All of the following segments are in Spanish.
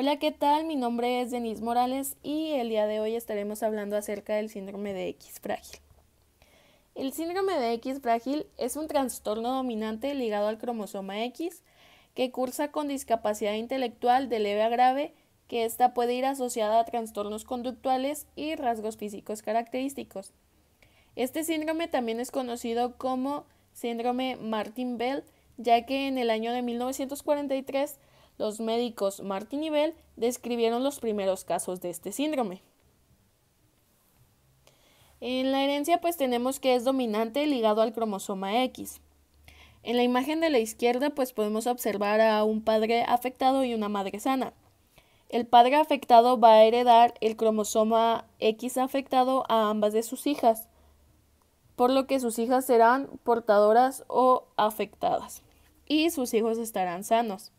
Hola, ¿qué tal? Mi nombre es Denise Morales y el día de hoy estaremos hablando acerca del síndrome de X frágil. El síndrome de X frágil es un trastorno dominante ligado al cromosoma X que cursa con discapacidad intelectual de leve a grave, que ésta puede ir asociada a trastornos conductuales y rasgos físicos característicos. Este síndrome también es conocido como síndrome Martin Bell, ya que en el año de 1943 los médicos Martin y Bell describieron los primeros casos de este síndrome. En la herencia pues tenemos que es dominante ligado al cromosoma X. En la imagen de la izquierda pues podemos observar a un padre afectado y una madre sana. El padre afectado va a heredar el cromosoma X afectado a ambas de sus hijas, por lo que sus hijas serán portadoras o afectadas y sus hijos estarán sanos.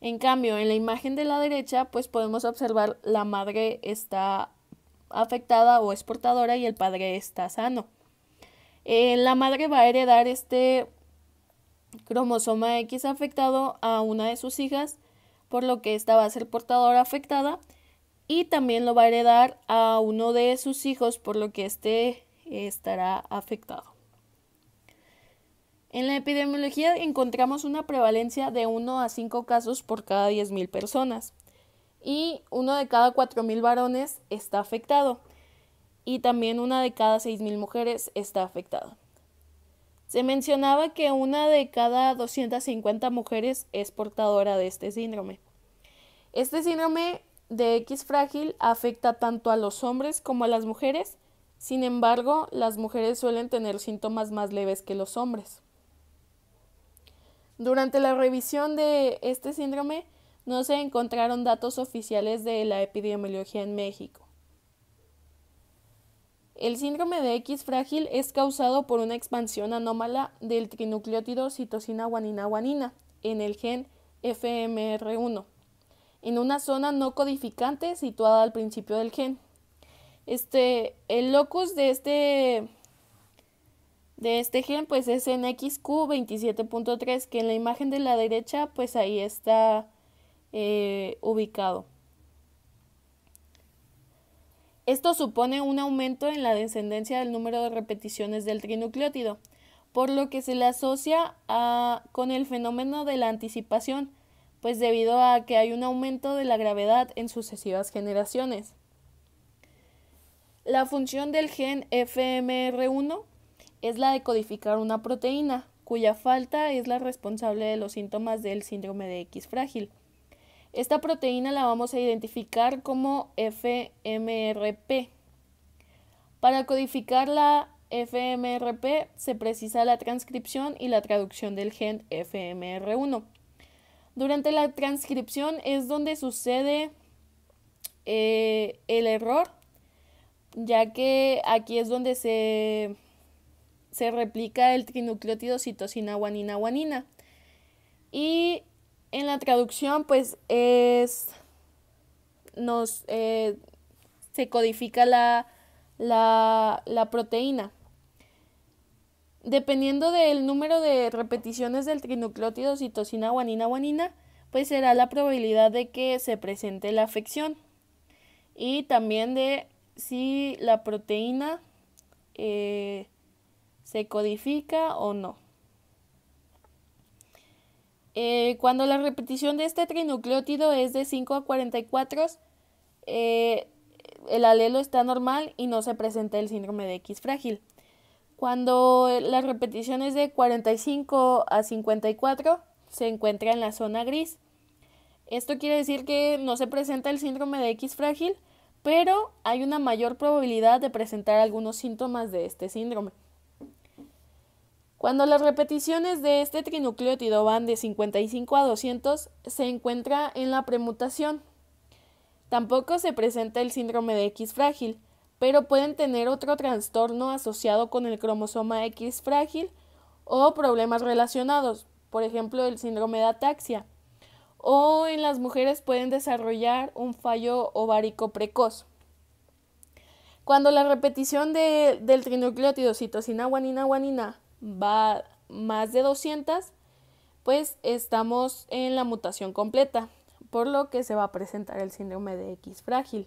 En cambio, en la imagen de la derecha, pues podemos observar la madre está afectada o es portadora y el padre está sano. Eh, la madre va a heredar este cromosoma X afectado a una de sus hijas, por lo que esta va a ser portadora afectada y también lo va a heredar a uno de sus hijos, por lo que este estará afectado. En la epidemiología encontramos una prevalencia de 1 a 5 casos por cada 10.000 personas y uno de cada 4.000 varones está afectado y también una de cada 6.000 mujeres está afectada. Se mencionaba que una de cada 250 mujeres es portadora de este síndrome. Este síndrome de X frágil afecta tanto a los hombres como a las mujeres, sin embargo, las mujeres suelen tener síntomas más leves que los hombres. Durante la revisión de este síndrome no se encontraron datos oficiales de la epidemiología en México. El síndrome de X frágil es causado por una expansión anómala del trinucleótido citosina guanina guanina en el gen FMR1 en una zona no codificante situada al principio del gen. Este, el locus de este de este gen pues es en XQ27.3 que en la imagen de la derecha pues ahí está eh, ubicado. Esto supone un aumento en la descendencia del número de repeticiones del trinucleótido, por lo que se le asocia con el fenómeno de la anticipación, pues debido a que hay un aumento de la gravedad en sucesivas generaciones. La función del gen FMR1 es la de codificar una proteína, cuya falta es la responsable de los síntomas del síndrome de X frágil. Esta proteína la vamos a identificar como FMRP. Para codificar la FMRP se precisa la transcripción y la traducción del gen FMR1. Durante la transcripción es donde sucede eh, el error, ya que aquí es donde se se replica el trinucleótido citosina guanina guanina. Y en la traducción, pues es. Nos. Eh, se codifica la, la, proteína. Dependiendo del número de repeticiones del trinucleótido citosina guanina guanina, pues será la probabilidad de que se presente la afección. Y también de si la proteína. Eh, ¿Se codifica o no? Eh, cuando la repetición de este trinucleótido es de 5 a 44, eh, el alelo está normal y no se presenta el síndrome de X frágil. Cuando la repetición es de 45 a 54, se encuentra en la zona gris. Esto quiere decir que no se presenta el síndrome de X frágil, pero hay una mayor probabilidad de presentar algunos síntomas de este síndrome. Cuando las repeticiones de este trinucleótido van de 55 a 200, se encuentra en la premutación. Tampoco se presenta el síndrome de X frágil, pero pueden tener otro trastorno asociado con el cromosoma X frágil o problemas relacionados, por ejemplo el síndrome de ataxia, o en las mujeres pueden desarrollar un fallo ovárico precoz. Cuando la repetición del trinucleótido citosina guanina guanina va más de 200, pues estamos en la mutación completa, por lo que se va a presentar el síndrome de X frágil.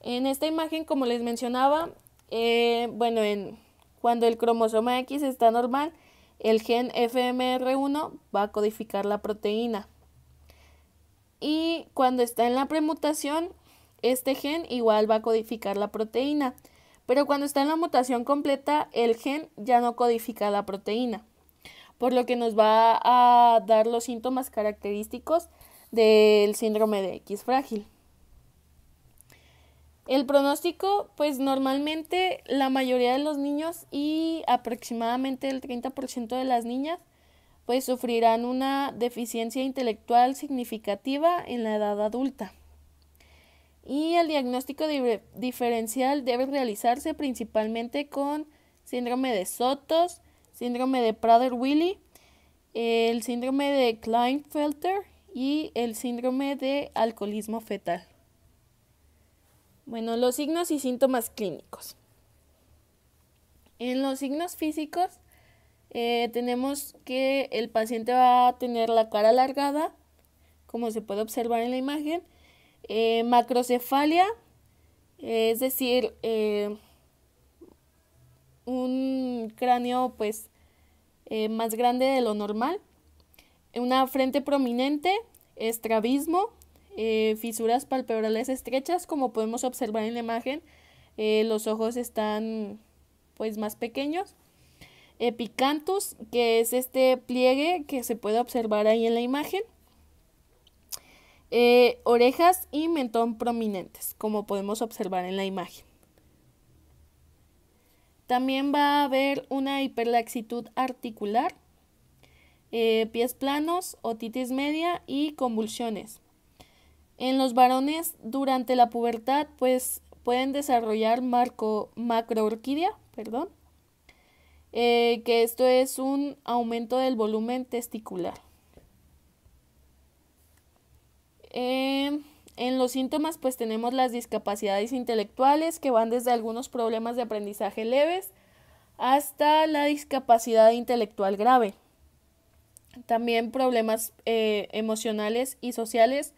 En esta imagen, como les mencionaba, eh, bueno, en, cuando el cromosoma X está normal, el gen FMR1 va a codificar la proteína. Y cuando está en la premutación, este gen igual va a codificar la proteína pero cuando está en la mutación completa, el gen ya no codifica la proteína, por lo que nos va a dar los síntomas característicos del síndrome de X frágil. El pronóstico, pues normalmente la mayoría de los niños y aproximadamente el 30% de las niñas, pues sufrirán una deficiencia intelectual significativa en la edad adulta. Y el diagnóstico diferencial debe realizarse principalmente con síndrome de Sotos, síndrome de Prader-Willi, el síndrome de Kleinfelter y el síndrome de alcoholismo fetal. Bueno, los signos y síntomas clínicos. En los signos físicos eh, tenemos que el paciente va a tener la cara alargada, como se puede observar en la imagen, eh, macrocefalia, eh, es decir, eh, un cráneo pues más grande de lo normal, una frente prominente, estrabismo, fisuras palpebrales estrechas, como podemos observar en la imagen, los ojos están pues más pequeños. Epicantus, que es este pliegue que se puede observar ahí en la imagen. Eh, orejas y mentón prominentes, como podemos observar en la imagen. También va a haber una hiperlaxitud articular, eh, pies planos, otitis media y convulsiones. En los varones durante la pubertad pues pueden desarrollar marco, macroorquidia, perdón, eh, que esto es un aumento del volumen testicular. Em, en los síntomas pues tenemos las discapacidades intelectuales que van desde algunos problemas de aprendizaje leves hasta la discapacidad intelectual grave. También problemas eh, emocionales y sociales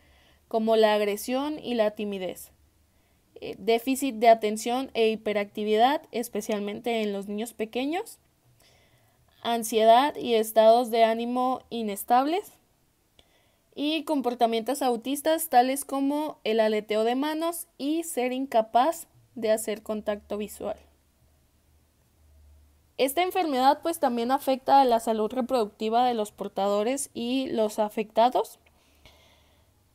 como la agresión y la timidez. Eh, déficit de atención e hiperactividad, especialmente en los niños pequeños. Ansiedad y estados de ánimo inestables y comportamientos autistas tales como el aleteo de manos y ser incapaz de hacer contacto visual. Esta enfermedad pues también afecta a la salud reproductiva de los portadores y los afectados.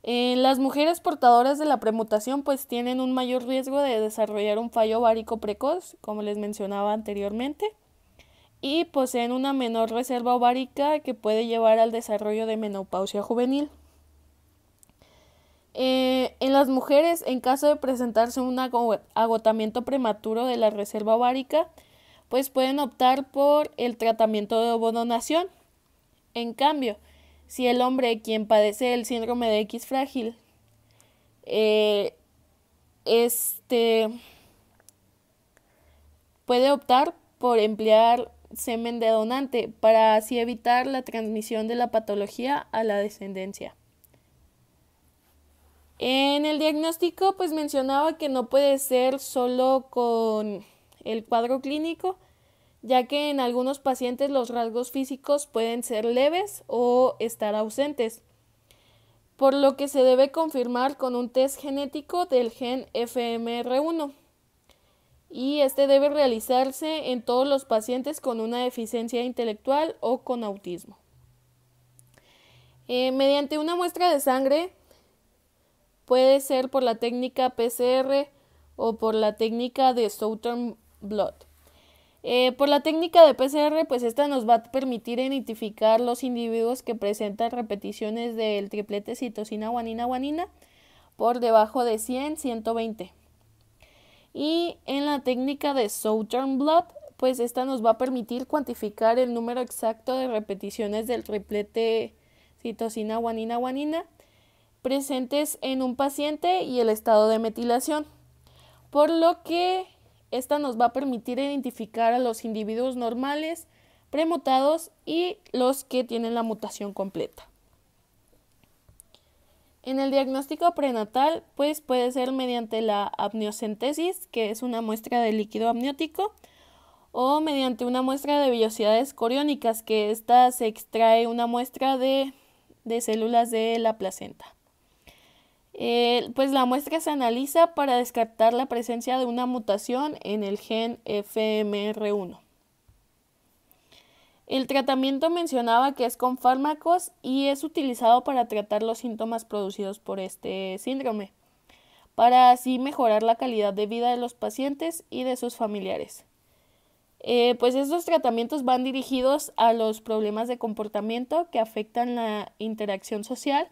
en eh, las mujeres portadoras de la premutación pues tienen un mayor riesgo de desarrollar un fallo ovárico precoz, como les mencionaba anteriormente y poseen una menor reserva ovárica que puede llevar al desarrollo de menopausia juvenil. Eh, en las mujeres, en caso de presentarse un agotamiento prematuro de la reserva ovárica, pues pueden optar por el tratamiento de ovodonación. En cambio, si el hombre quien padece el síndrome de X frágil eh, este, puede optar por emplear semen de donante para así evitar la transmisión de la patología a la descendencia. En el diagnóstico, pues mencionaba que no puede ser solo con el cuadro clínico, ya que en algunos pacientes los rasgos físicos pueden ser leves o estar ausentes, por lo que se debe confirmar con un test genético del gen FMR1 y este debe realizarse en todos los pacientes con una deficiencia intelectual o con autismo. Eh, mediante una muestra de sangre, puede ser por la técnica PCR o por la técnica de Southern Blood. Eh, por la técnica de PCR, pues esta nos va a permitir identificar los individuos que presentan repeticiones del triplete citocina-guanina-guanina por debajo de 100-120. Y en la técnica de Southern Blot, pues esta nos va a permitir cuantificar el número exacto de repeticiones del replete citosina, guanina, guanina presentes en un paciente y el estado de metilación. Por lo que esta nos va a permitir identificar a los individuos normales, premutados y los que tienen la mutación completa. En el diagnóstico prenatal, pues puede ser mediante la amniocentesis, que es una muestra de líquido amniótico, o mediante una muestra de vellosidades coriónicas, que esta se extrae una muestra de, células de la placenta. Eh, pues la muestra se analiza para descartar la presencia de una mutación en el gen FMR1. El tratamiento mencionaba que es con fármacos y es utilizado para tratar los síntomas producidos por este síndrome, para así mejorar la calidad de vida de los pacientes y de sus familiares. Eh, pues estos tratamientos van dirigidos a los problemas de comportamiento que afectan la interacción social,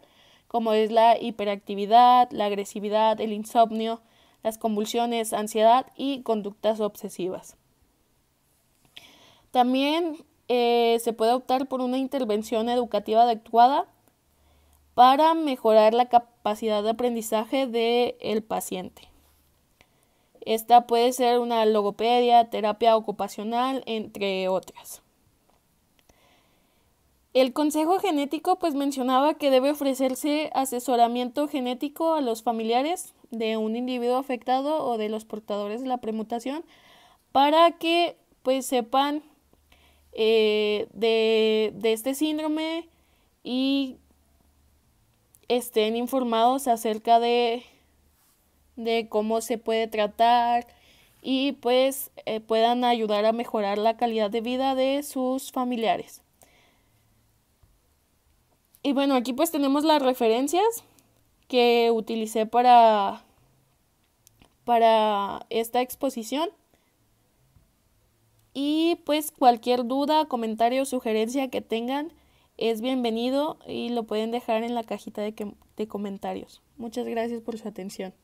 como es la hiperactividad, la agresividad, el insomnio, las convulsiones, ansiedad y conductas obsesivas. También eh, se puede optar por una intervención educativa adecuada para mejorar la capacidad de aprendizaje del paciente. Esta puede ser una logopedia, terapia ocupacional, entre otras. El Consejo Genético pues mencionaba que debe ofrecerse asesoramiento genético a los familiares de un individuo afectado o de los portadores de la premutación para que pues sepan eh, de, este síndrome y estén informados acerca de, cómo se puede tratar y pues eh, puedan ayudar a mejorar la calidad de vida de sus familiares. Y bueno, aquí pues tenemos las referencias que utilicé para, para esta exposición. Y pues cualquier duda, comentario, sugerencia que tengan es bienvenido y lo pueden dejar en la cajita de comentarios. Muchas gracias por su atención.